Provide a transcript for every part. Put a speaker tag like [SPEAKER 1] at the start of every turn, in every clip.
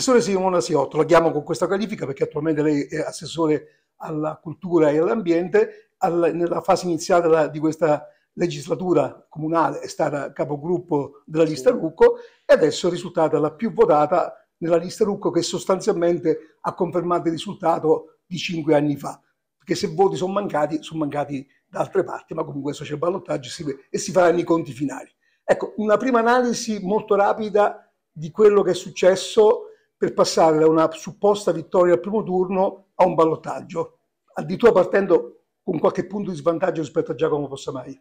[SPEAKER 1] Assessore Simona Siotto, la chiamo con questa qualifica perché attualmente lei è assessore alla cultura e all'ambiente, alla, nella fase iniziale della, di questa legislatura comunale è stata capogruppo della lista Rucco e adesso è risultata la più votata nella lista Rucco che sostanzialmente ha confermato il risultato di cinque anni fa, perché se voti sono mancati, sono mancati da altre parti, ma comunque questo c'è il ballottaggio e si faranno i conti finali. Ecco, una prima analisi molto rapida di quello che è successo per passare da una supposta vittoria al primo turno a un ballottaggio, addirittura partendo con qualche punto di svantaggio rispetto a Giacomo
[SPEAKER 2] Possamai.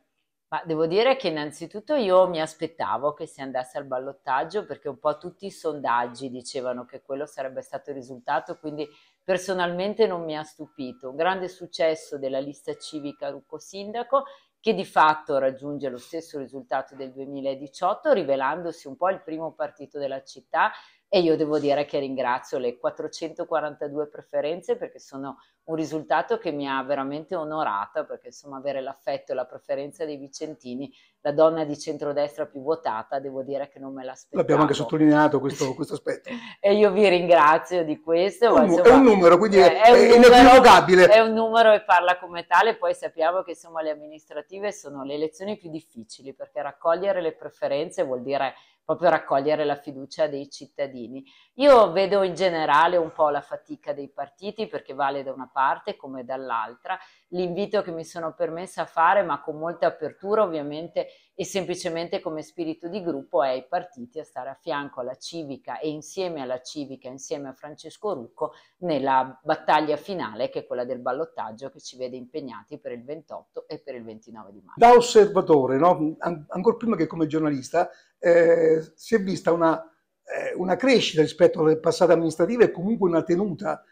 [SPEAKER 2] Ma devo dire che innanzitutto io mi aspettavo che si andasse al ballottaggio perché un po' tutti i sondaggi dicevano che quello sarebbe stato il risultato, quindi personalmente non mi ha stupito. Un grande successo della lista civica Rucco Sindaco che di fatto raggiunge lo stesso risultato del 2018 rivelandosi un po' il primo partito della città e io devo dire che ringrazio le 442 preferenze perché sono un risultato che mi ha veramente onorata perché insomma avere l'affetto e la preferenza dei vicentini, la donna di centrodestra più votata, devo dire che non me l'aspettavo. L'abbiamo anche
[SPEAKER 1] sottolineato questo, questo aspetto.
[SPEAKER 2] e io vi ringrazio di questo. È un, insomma, eh, è un numero,
[SPEAKER 1] quindi è, è, è inepilogabile. È
[SPEAKER 2] un numero e parla come tale, poi sappiamo che insomma le amministrative sono le elezioni più difficili perché raccogliere le preferenze vuol dire proprio raccogliere la fiducia dei cittadini. Io vedo in generale un po' la fatica dei partiti perché vale da una parte come dall'altra. L'invito che mi sono permessa a fare, ma con molta apertura ovviamente e semplicemente come spirito di gruppo, è ai partiti a stare a fianco alla civica e insieme alla civica, insieme a Francesco Rucco, nella battaglia finale che è quella del ballottaggio che ci vede impegnati per il 28 e per il 29 di maggio.
[SPEAKER 1] Da osservatore, no? An ancora prima che come giornalista, eh, si è vista una, eh, una, crescita rispetto alle passate amministrative e comunque una tenuta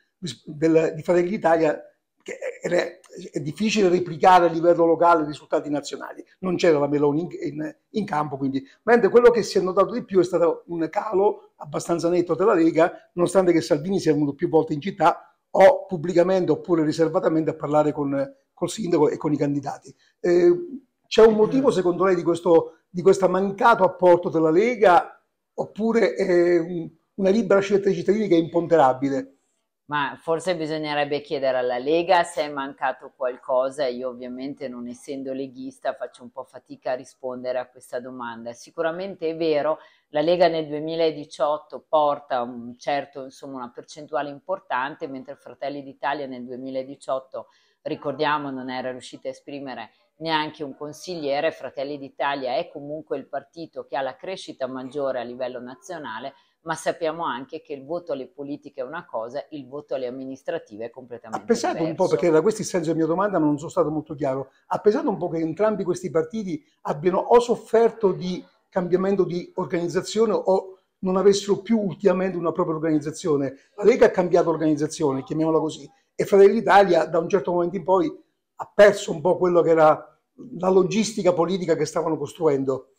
[SPEAKER 1] del, di Fratelli d'Italia che è, è, difficile replicare a livello locale i risultati nazionali. Non c'era la Meloni in, in, in, campo, quindi. Mentre quello che si è notato di più è stato un calo abbastanza netto della Lega, nonostante che Salvini sia venuto più volte in città o pubblicamente oppure riservatamente a parlare con, col sindaco e con i candidati. Eh, c'è un motivo eh. secondo lei di questo, di questo mancato apporto della Lega oppure una libera scelta dei cittadini che è imponderabile?
[SPEAKER 2] ma forse bisognerebbe chiedere alla Lega se è mancato qualcosa. Io ovviamente non essendo leghista faccio un po' fatica a rispondere a questa domanda. Sicuramente è vero, la Lega nel 2018 porta un certo, insomma, una percentuale importante, mentre Fratelli d'Italia nel 2018, ricordiamo, non era riuscita a esprimere neanche un consigliere. Fratelli d'Italia è comunque il partito che ha la crescita maggiore a livello nazionale ma sappiamo anche che il voto alle politiche è una cosa, il voto alle amministrative è completamente diverso. ha pesato diverso. un po', perché
[SPEAKER 1] da questo il senso della mia domanda, non sono stato molto chiaro, ha pesato un po' che entrambi questi partiti abbiano o sofferto di cambiamento di organizzazione o non avessero più ultimamente una propria organizzazione. La Lega ha cambiato organizzazione, chiamiamola così, e Fratelli d'Italia da un certo momento in poi ha perso un po' quello che era la logistica politica che stavano costruendo.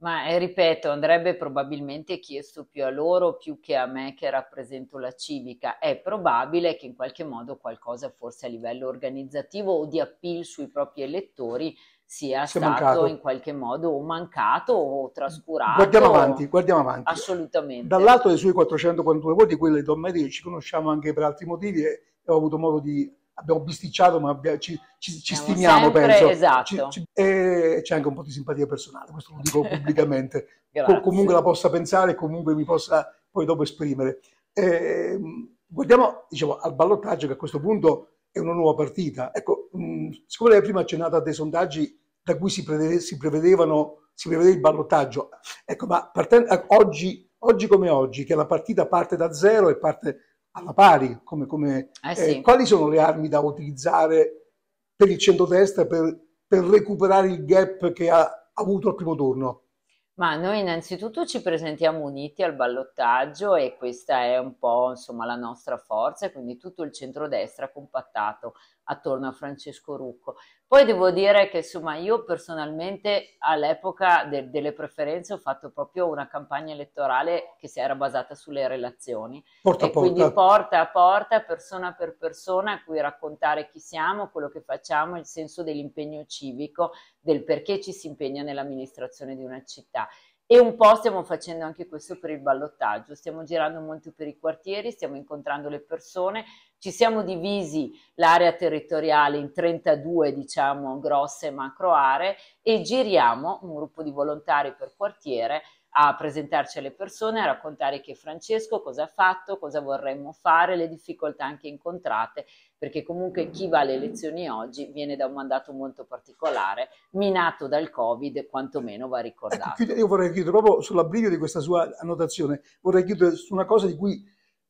[SPEAKER 2] Ma eh, ripeto, andrebbe probabilmente chiesto più a loro più che a me che rappresento la civica. È probabile che in qualche modo qualcosa forse a livello organizzativo o di appeal sui propri elettori sia si stato mancato. in qualche modo o mancato o trascurato. Guardiamo avanti, guardiamo avanti. Assolutamente. Dall'alto
[SPEAKER 1] dei suoi 442 voti, quello di Don Maria, ci conosciamo anche per altri motivi e ho avuto modo di abbiamo bisticciato, ma abbiamo, ci, ci, ci stimiamo, sempre, penso. Esatto. Ci, e c'è anche un po' di simpatia personale, questo lo dico pubblicamente. Com- comunque la possa pensare, comunque mi possa poi dopo esprimere. Eh, guardiamo diciamo, al ballottaggio che a questo punto è una nuova partita. Ecco, mh, mm, siccome lei prima accennata a dei sondaggi da cui si, prevede, si, prevedevano si prevedeva il ballottaggio, ecco, ma partendo, oggi, oggi come oggi, che la partita parte da zero e parte alla pari, come, come, eh, eh sì. eh, quali sono le armi da utilizzare per il centrodestra per, per recuperare il gap che ha avuto al primo turno?
[SPEAKER 2] Ma noi innanzitutto ci presentiamo uniti al ballottaggio e questa è un po' insomma, la nostra forza, quindi tutto il centrodestra compattato attorno a Francesco Rucco. Poi devo dire che insomma io personalmente all'epoca de- delle preferenze ho fatto proprio una campagna elettorale che si era basata sulle relazioni porta e porta. quindi porta a porta, persona per persona, a cui raccontare chi siamo, quello che facciamo, il senso dell'impegno civico, del perché ci si impegna nell'amministrazione di una città. E un po' stiamo facendo anche questo per il ballottaggio, stiamo girando molto per i quartieri, stiamo incontrando le persone, ci siamo divisi l'area territoriale in 32 diciamo grosse macro aree e giriamo un gruppo di volontari per quartiere a presentarci alle persone, a raccontare che è Francesco, cosa ha fatto, cosa vorremmo fare, le difficoltà anche incontrate, perché comunque chi va alle elezioni oggi viene da un mandato molto particolare, minato dal Covid, quantomeno va ricordato.
[SPEAKER 1] Ecco, io vorrei chiudere proprio sull'abbrivio di questa sua annotazione, vorrei chiudere su una cosa di cui,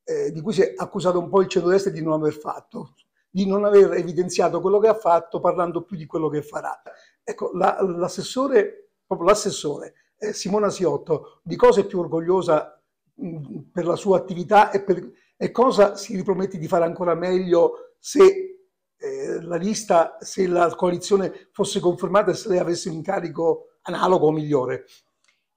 [SPEAKER 1] eh, di cui si è accusato un po' il centro-destra di non aver fatto, di non aver evidenziato quello che ha fatto parlando più di quello che farà. Ecco, l'assessore, proprio l'assessore eh, Simona Siotto di cosa è più orgogliosa mm, per la sua attività e, per, e, cosa si ripromette di fare ancora meglio se eh, la lista, se la coalizione fosse confermata e se lei avesse un incarico analogo o migliore?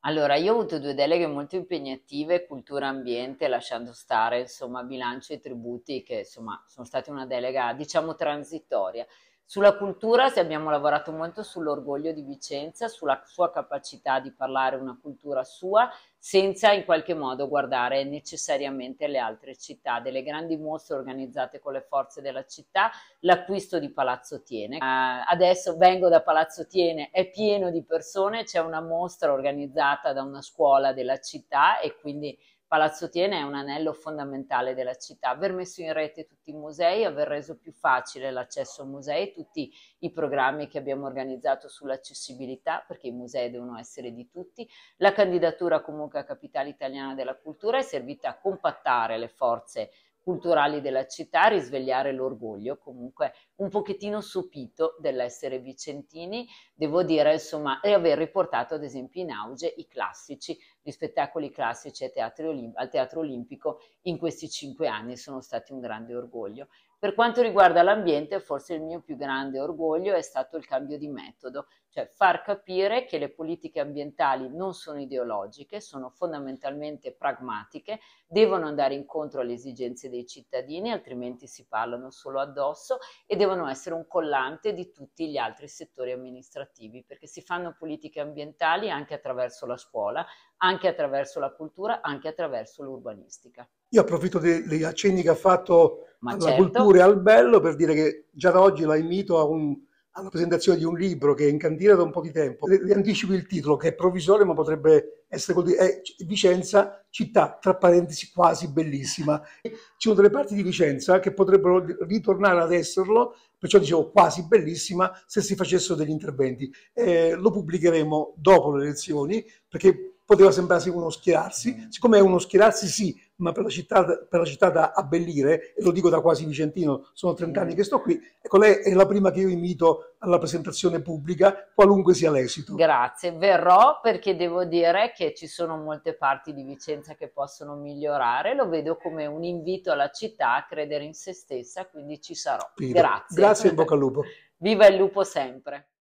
[SPEAKER 2] Allora, io ho avuto due deleghe molto impegnative, cultura e ambiente, lasciando stare, insomma, bilancio e tributi, che insomma sono state una delega, diciamo, transitoria. Sulla cultura sì, abbiamo lavorato molto sull'orgoglio di Vicenza, sulla sua capacità di parlare una cultura sua senza in qualche modo guardare necessariamente le altre città, delle grandi mostre organizzate con le forze della città, l'acquisto di Palazzo Tiene. Uh, adesso vengo da Palazzo Tiene, è pieno di persone, c'è una mostra organizzata da una scuola della città e quindi Palazzo Tiene è un anello fondamentale della città. Aver messo in rete tutti i musei, aver reso più facile l'accesso ai musei, tutti i programmi che abbiamo organizzato sull'accessibilità, perché i musei devono essere di tutti, la candidatura comunque a Capitale Italiana della Cultura è servita a compattare le forze culturali della città, risvegliare l'orgoglio comunque un pochettino sopito dell'essere vicentini, devo dire insomma, e aver riportato ad esempio in auge i classici, gli spettacoli classici al Teatro, Olimp- al Teatro Olimpico in questi cinque anni sono stati un grande orgoglio. Per quanto riguarda l'ambiente, forse il mio più grande orgoglio è stato il cambio di metodo, cioè far capire che le politiche ambientali non sono ideologiche, sono fondamentalmente pragmatiche, devono andare incontro alle esigenze dei cittadini, altrimenti si parlano solo addosso e devono essere un collante di tutti gli altri settori amministrativi, perché si fanno politiche ambientali anche attraverso la scuola, anche attraverso la cultura, anche attraverso l'urbanistica.
[SPEAKER 1] Io approfitto degli accenni che ha fatto Ma alla certo. cultura e al bello per dire che già da oggi la invito a un alla presentazione di un libro che è in cantina da un po' di tempo. Le, anticipo il titolo, che è provvisorio, ma potrebbe essere così. È Vicenza, città, tra parentesi, quasi bellissima. Ci sono delle parti di Vicenza che potrebbero ritornare ad esserlo, perciò dicevo quasi bellissima, se si facessero degli interventi. Eh, lo pubblicheremo dopo le elezioni, perché poteva sembrarsi uno schierarsi, mm. siccome è uno schierarsi sì, ma per la città, per la città da abbellire, e lo dico da quasi vicentino, sono 30 anni che sto qui, ecco lei è la prima che io invito alla presentazione pubblica, qualunque sia l'esito.
[SPEAKER 2] Grazie, verrò perché devo dire che ci sono molte parti di Vicenza che possono migliorare, lo vedo come un invito alla città a credere in se stessa, quindi ci sarò. Piro. Grazie.
[SPEAKER 1] Grazie in bocca al lupo.
[SPEAKER 2] Viva il lupo sempre.